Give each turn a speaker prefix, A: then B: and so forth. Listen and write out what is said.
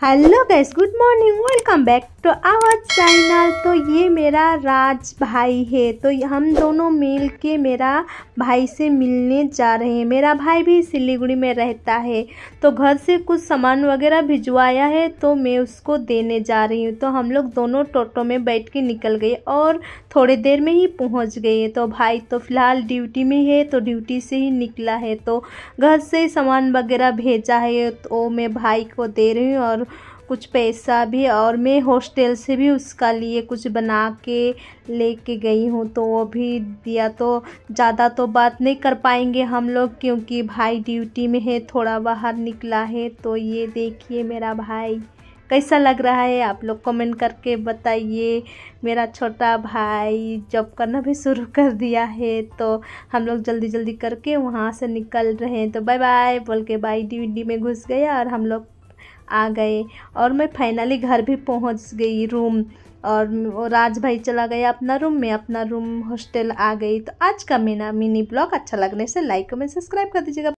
A: hello guys good morning welcome back तो आवाज channel तो ये मेरा राज भाई है तो हम दोनों मिल के मेरा भाई से मिलने जा रहे हैं मेरा भाई भी सिलीगुड़ी में रहता है तो घर से कुछ सामान वगैरह भिजवाया है तो मैं उसको देने जा रही हूँ तो हम लोग दोनों टोटो में बैठ के निकल गए और थोड़ी देर में ही पहुँच गए तो भाई तो फ़िलहाल ड्यूटी में है तो ड्यूटी से ही निकला है तो घर से सामान वगैरह भेजा है तो मैं भाई को दे रही हूँ और कुछ पैसा भी और मैं हॉस्टल से भी उसका लिए कुछ बना के लेके गई हूँ तो वो भी दिया तो ज़्यादा तो बात नहीं कर पाएंगे हम लोग क्योंकि भाई ड्यूटी में है थोड़ा बाहर निकला है तो ये देखिए मेरा भाई कैसा लग रहा है आप लोग कमेंट करके बताइए मेरा छोटा भाई जॉब करना भी शुरू कर दिया है तो हम लोग जल्दी जल्दी करके वहाँ से निकल रहे हैं तो बाय बाय बोल के बाई डी में घुस गया और हम लोग आ गए और मैं फाइनली घर भी पहुंच गई रूम और राज भाई चला गया अपना रूम में अपना रूम हॉस्टल आ गई तो आज का मेरा मिनी ब्लॉग अच्छा लगने से लाइक कमेंट सब्सक्राइब कर दीजिएगा